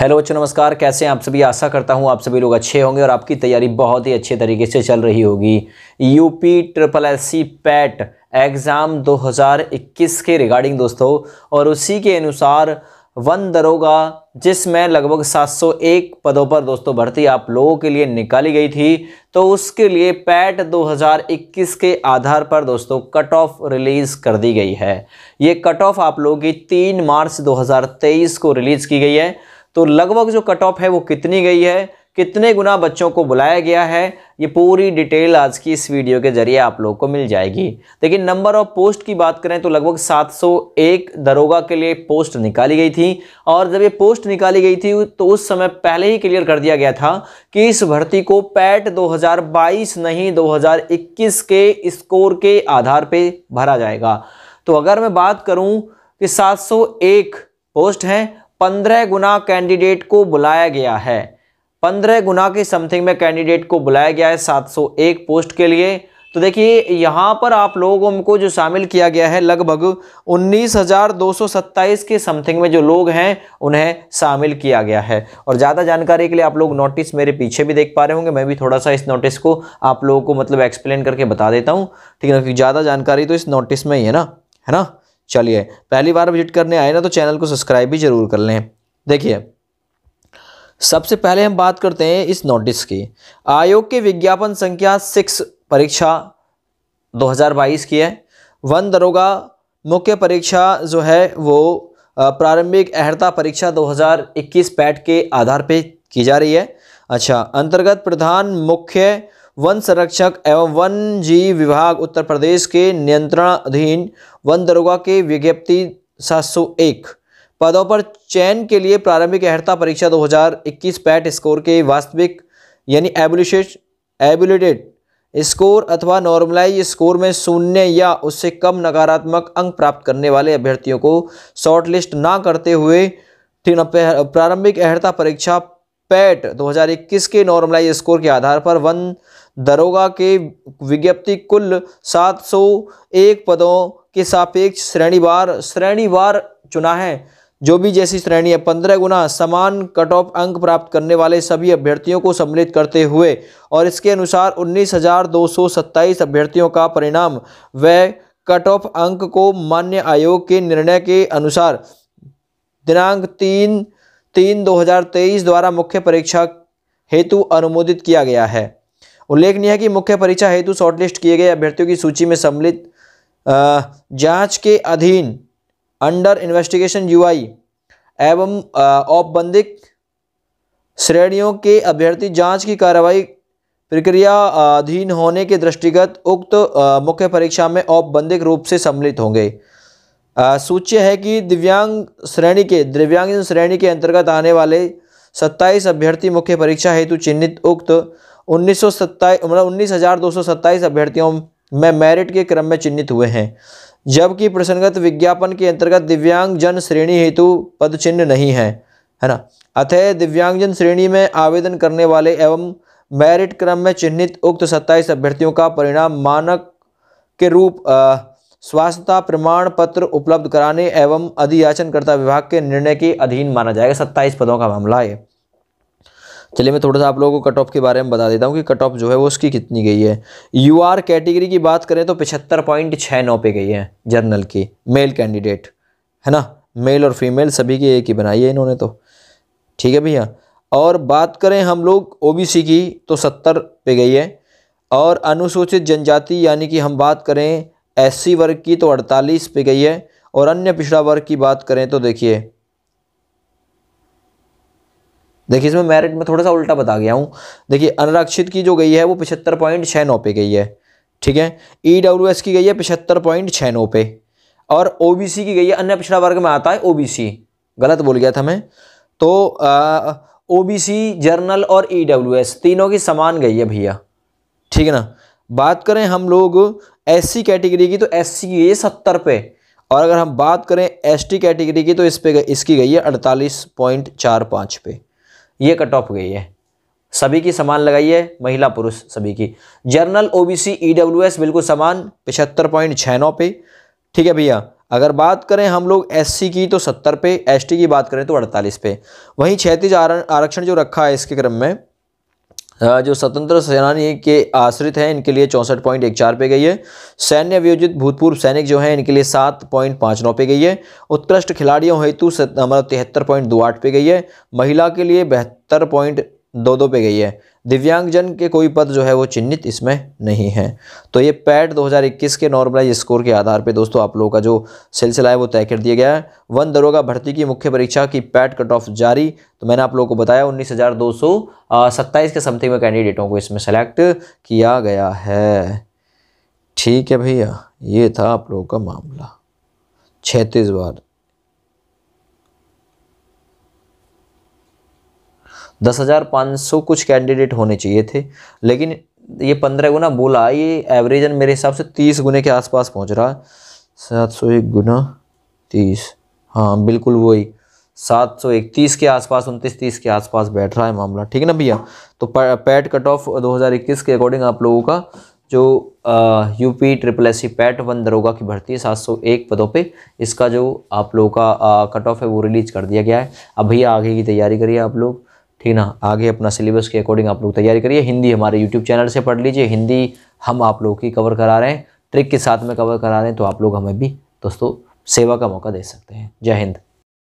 hello बच्चों नमस्कार कैसे हैं आप सभी आशा करता हूं आप सभी लोग अच्छे होंगे और आपकी तैयारी बहुत ही अच्छे तरीके से चल रही होगी UP triple S C PET exam 2021 के रिगार्डिंग दोस्तों और उसी के अनुसार वन दरोगा जिसमें लगभग 701 पदों पर दोस्तों भर्ती आप लोगों के लिए निकाली गई थी तो उसके लिए पैट 2021 e के आधार पर दोस्तों कट ऑफ रिलीज़ कर दी गई है ये कट ऑफ आप लोगों की 3 मार्च 2023 को रिलीज़ की गई है तो लगभग जो कट ऑफ है वो कितनी गई है कितने गुना बच्चों को बुलाया गया है ये पूरी डिटेल आज की इस वीडियो के जरिए आप लोगों को मिल जाएगी देखिए नंबर ऑफ पोस्ट की बात करें तो लगभग 701 दरोगा के लिए पोस्ट निकाली गई थी और जब ये पोस्ट निकाली गई थी तो उस समय पहले ही क्लियर कर दिया गया था कि इस भर्ती को पैट 2022 नहीं 2021 के स्कोर के आधार पर भरा जाएगा तो अगर मैं बात करूँ कि सात पोस्ट हैं पंद्रह गुना कैंडिडेट को बुलाया गया है पंद्रह गुना के समथिंग में कैंडिडेट को बुलाया गया है 701 पोस्ट के लिए तो देखिए यहाँ पर आप लोगों को जो शामिल किया गया है लगभग 19,227 के समथिंग में जो लोग हैं उन्हें शामिल किया गया है और ज़्यादा जानकारी के लिए आप लोग नोटिस मेरे पीछे भी देख पा रहे होंगे मैं भी थोड़ा सा इस नोटिस को आप लोगों को मतलब एक्सप्लेन करके बता देता हूँ ठीक है ना ज़्यादा जानकारी तो इस नोटिस में ही है ना है ना चलिए पहली बार विजिट करने आए ना तो चैनल को सब्सक्राइब भी जरूर कर लें देखिए सबसे पहले हम बात करते हैं इस नोटिस की आयोग के विज्ञापन संख्या सिक्स परीक्षा 2022 की है वन दरोगा मुख्य परीक्षा जो है वो प्रारंभिक अहर्ता परीक्षा 2021 पैट के आधार पे की जा रही है अच्छा अंतर्गत प्रधान मुख्य वन संरक्षक एवं वन जी विभाग उत्तर प्रदेश के नियंत्रणाधीन वन दरोगा के विज्ञप्ति सात पदों पर चयन के लिए प्रारंभिक अहर्ता परीक्षा 2021 पैट स्कोर के वास्तविक यानी एबुलिशेट एबुलेटेड स्कोर अथवा नॉर्मलाइज स्कोर में शून्य या उससे कम नकारात्मक अंक प्राप्त करने वाले अभ्यर्थियों को शॉर्टलिस्ट ना करते हुए प्रारंभिक अहर्ता परीक्षा पैट 2021 के नॉर्मलाइज स्कोर के आधार पर वन दरोगा के विज्ञप्ति कुल 701 पदों के सापेक्ष श्रेणीवार श्रेणीवार चुना है जो भी जैसी श्रेणी है पंद्रह गुना समान कट ऑफ अंक प्राप्त करने वाले सभी अभ्यर्थियों को सम्मिलित करते हुए और इसके अनुसार उन्नीस हजार दो सौ सत्ताईस अभ्यर्थियों का परिणाम व कट ऑफ अंक को मान्य आयोग के निर्णय के अनुसार दिनांक तीन तीन दो हजार तेईस द्वारा मुख्य परीक्षा हेतु अनुमोदित किया गया है उल्लेखनीय है कि मुख्य परीक्षा हेतु शॉर्टलिस्ट किए गए अभ्यर्थियों की सूची में सम्मिलित जांच के अधीन अंडर इन्वेस्टिगेशन यूआई एवं औपबंधिक श्रेणियों के अभ्यर्थी जांच की कार्रवाई प्रक्रिया अधीन होने के दृष्टिगत उक्त मुख्य परीक्षा में औपबंधिक रूप से सम्मिलित होंगे सूच्य है कि दिव्यांग श्रेणी के दिव्यांग श्रेणी के अंतर्गत आने वाले सत्ताईस अभ्यर्थी मुख्य परीक्षा हेतु चिन्हित उक्त उन्नीस सौ मतलब उन्नीस हज़ार दो सौ सत्ताईस अभ्यर्थियों में मेरिट के क्रम में चिन्हित हुए हैं जबकि प्रसंगत विज्ञापन के अंतर्गत दिव्यांग जन श्रेणी हेतु पद चिन्ह नहीं है है ना अतः दिव्यांगजन श्रेणी में आवेदन करने वाले एवं मेरिट क्रम में चिन्हित उक्त सत्ताईस अभ्यर्थियों का परिणाम मानक के रूप स्वास्थ्यता प्रमाण पत्र उपलब्ध कराने एवं अधियाचनकर्ता विभाग के निर्णय के अधीन माना जाएगा सत्ताईस पदों का मामला है चलिए मैं थोड़ा सा आप लोगों को कट ऑफ के बारे में बता देता हूँ कि कट ऑफ जो है वो उसकी कितनी गई है यू आर कैटेगरी की बात करें तो पिछहत्तर पॉइंट छः नौ पे गई है जर्नल की मेल कैंडिडेट है ना मेल और फीमेल सभी की एक ही बनाई है इन्होंने तो ठीक है भैया और बात करें हम लोग ओ की तो सत्तर पे गई है और अनुसूचित जनजाति यानी कि हम बात करें एस वर्ग की तो अड़तालीस पे गई है और अन्य पिछड़ा वर्ग की बात करें तो देखिए देखिए इसमें मेरिट में थोड़ा सा उल्टा बता गया हूँ देखिए अनारक्षित की जो गई है वो पिछहत्तर पॉइंट छः नौ पे गई है ठीक है ई डब्ल्यू एस की गई है पिछहत्तर पॉइंट छः नौ पे और ओ बी सी की गई है अन्य पिछड़ा वर्ग में आता है ओ बी सी गलत बोल गया था मैं तो ओ बी सी जर्नल और ई डब्ल्यू एस तीनों की समान गई है भैया ठीक है ना बात करें हम लोग एस सी कैटेगरी की तो एस सी की गई है सत्तर पे और अगर हम बात करें एस टी कैटेगरी की तो इस पे इसकी गई है अड़तालीस पॉइंट चार पाँच पे ये कट ऑफ गई है सभी की समान लगाइए महिला पुरुष सभी की जर्नल ओबीसी ईडब्ल्यूएस बिल्कुल समान पिछहत्तर पॉइंट छः नौ पे ठीक है भैया अगर बात करें हम लोग एससी की तो सत्तर पे एसटी की बात करें तो अड़तालीस पे वहीं क्षेत्रीय आरक्षण जो रखा है इसके क्रम में जो स्वतंत्र सेनानी के आश्रित हैं इनके लिए चौंसठ पॉइंट एक चार पे गई है सैन्य वियोजित भूतपूर्व सैनिक जो हैं इनके लिए सात पॉइंट पाँच नौ पे गई है उत्कृष्ट खिलाड़ियों हेतु हमारा मतलब तिहत्तर पॉइंट दो आठ पे गई है महिला के लिए बहत्तर पॉइंट दो दो पे गई है दिव्यांगजन के कोई पद जो है वो चिन्हित इसमें नहीं है तो ये पैट 2021 के नॉर्मलाइज स्कोर के आधार पे दोस्तों आप लोगों का जो सिलसिला है वो तय कर दिया गया है वन दरोगा भर्ती की मुख्य परीक्षा की पैट कट ऑफ जारी तो मैंने आप लोगों को बताया उन्नीस हज़ार दो सौ सत्ताईस के समथिंग में कैंडिडेटों को इसमें सेलेक्ट किया गया है ठीक है भैया ये था आप लोगों का मामला छत्तीस बार दस हज़ार पाँच सौ कुछ कैंडिडेट होने चाहिए थे लेकिन ये पंद्रह गुना बोला ये एवरेजन मेरे हिसाब से तीस गुने के आसपास पहुंच रहा है सात सौ एक गुना तीस हाँ बिल्कुल वही सात सौ इकतीस के आसपास उनतीस तीस के आसपास बैठ रहा है मामला ठीक है ना भैया तो पैट कट ऑफ 2021 के अकॉर्डिंग आप लोगों का जो UP triple S C PET one दरोगा की भर्ती है सात सौ एक पदों पे इसका जो आप लोगों का कट ऑफ है वो रिलीज कर दिया गया है अब भैया आगे की तैयारी करिए आप लोग ठीक ना आगे अपना सिलेबस के अकॉर्डिंग आप लोग तैयारी करिए हिंदी हमारे यूट्यूब चैनल से पढ़ लीजिए हिंदी हम आप लोग की कवर करा रहे हैं ट्रिक के साथ में कवर करा रहे हैं तो आप लोग हमें भी दोस्तों सेवा का मौका दे सकते हैं जय हिंद